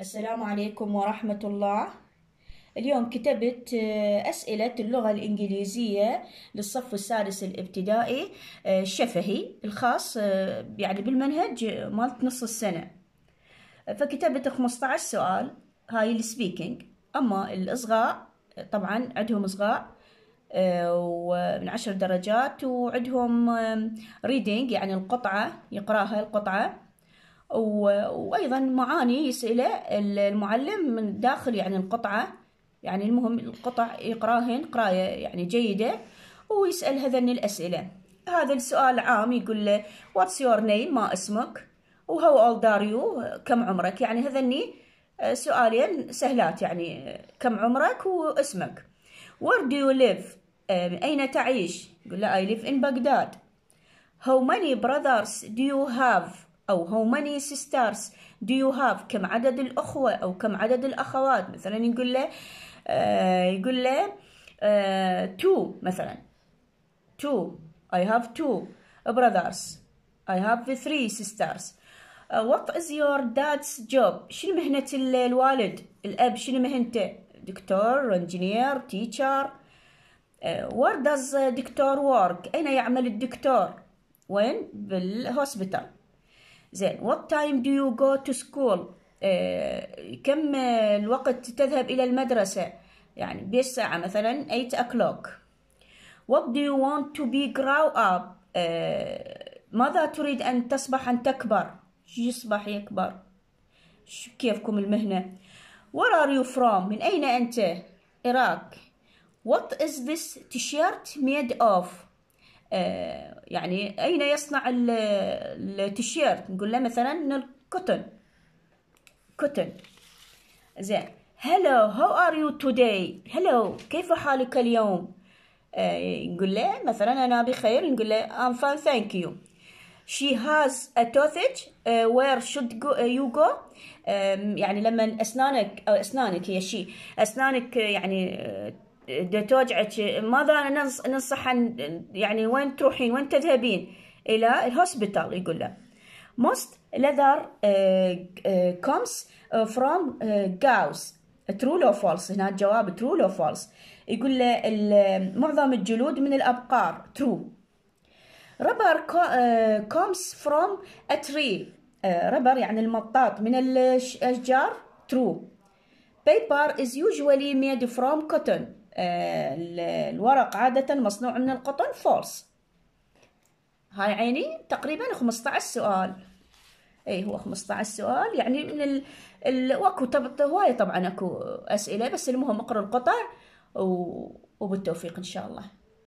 السلام عليكم ورحمة الله اليوم كتبت آه، أسئلة اللغة الإنجليزية للصف السادس الابتدائي آه، الشفهي الخاص آه، يعني بالمنهج مالت نص السنة فكتبت 15 سؤال هاي السبيكينج أما الإصغاء طبعا عندهم إصغاء ومن عشر درجات وعندهم ريدينج يعني القطعة يقراها القطعة وايضا معاني يساله المعلم من داخل يعني القطعه يعني المهم القطع يقراهن قرايه يعني جيده ويسال هذني الاسئله هذا السؤال عام يقول له واتس يور نيم ما اسمك وهو اولد ار يو كم عمرك يعني هذني سؤالين سهلات يعني كم عمرك واسمك where do you live اين تعيش يقول له I live in Baghdad how many brothers do you have أو how many sisters do you have كم عدد الأخوة أو كم عدد الأخوات مثلا يقول له آه يقول له آه two مثلا two I have two brothers I have three sisters uh, what is your dad's job شنو مهنة الوالد الأب شنو مهنته دكتور انجينير تيتشر uh, where does doctor work أين يعمل الدكتور وين بالهوسبيتال زين what time do you go to school كم الوقت تذهب إلى المدرسة يعني بيش ساعة مثلا 8 o'clock what do you want to be grow up ماذا تريد أن تصبح أن تكبر يصبح يكبر كيفكم المهنة where are you from من أين أنت Iraq what is this t-shirt made of آه، يعني أين يصنع التيشيرت نقول له مثلا من الكوتن كوتن زين هلو هاو ار يو توداي هلو كيف حالك اليوم آه، نقول له مثلا أنا بخير نقول له I'm fine thank you she has a toothache uh, where should go, uh, you go um, يعني لما أسنانك أو أسنانك هي شي أسنانك يعني آه، دتوجعك ماذا ننصح يعني وين تروحين وين تذهبين الى الهوسبيتال يقول له most leather آه، آه، comes آه، from cows true or false هنا الجواب true or false يقول له معظم الجلود من الابقار true rubber comes from a tree rubber يعني المطاط من الاشجار true paper is usually made from cotton آه، الورق عادة مصنوع من القطن فورس هاي عيني تقريبا 15 سؤال اي هو 15 سؤال يعني من ال... ال... واكو طب... هوايه طبعا اكو اسئله بس المهم اقرا القطع و... وبالتوفيق ان شاء الله